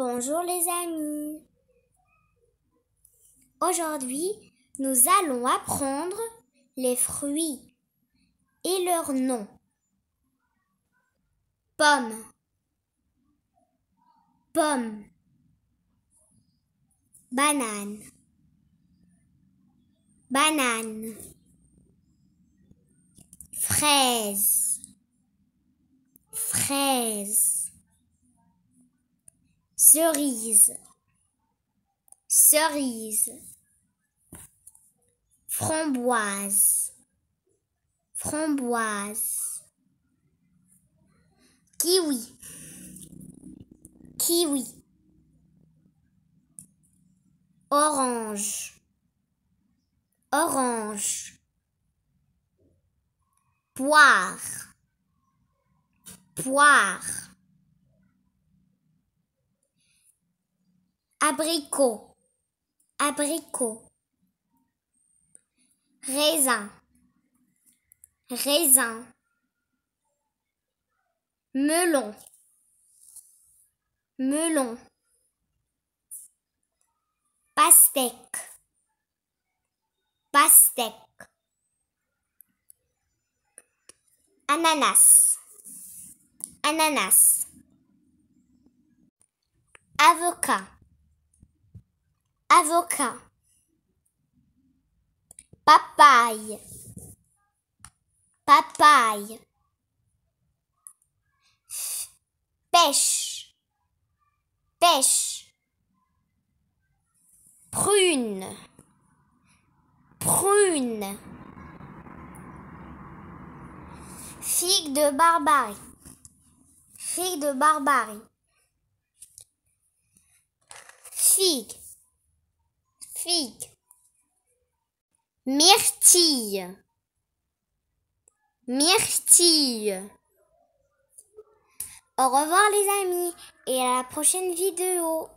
Bonjour les amis. Aujourd'hui, nous allons apprendre les fruits et leurs noms. Pomme. Pomme. Banane. Banane. Fraise. Fraise cerise, cerise, framboise, framboise, kiwi, kiwi, orange, orange, poire, poire. abricot, abricot, raisin, raisin, melon, melon, pastèque, pastèque, ananas, ananas, avocat avocat, papaye, papaye, pêche, pêche, prune, prune, figue de barbarie, figue de barbarie. Figue. Myrtille. Myrtille. Au revoir les amis et à la prochaine vidéo.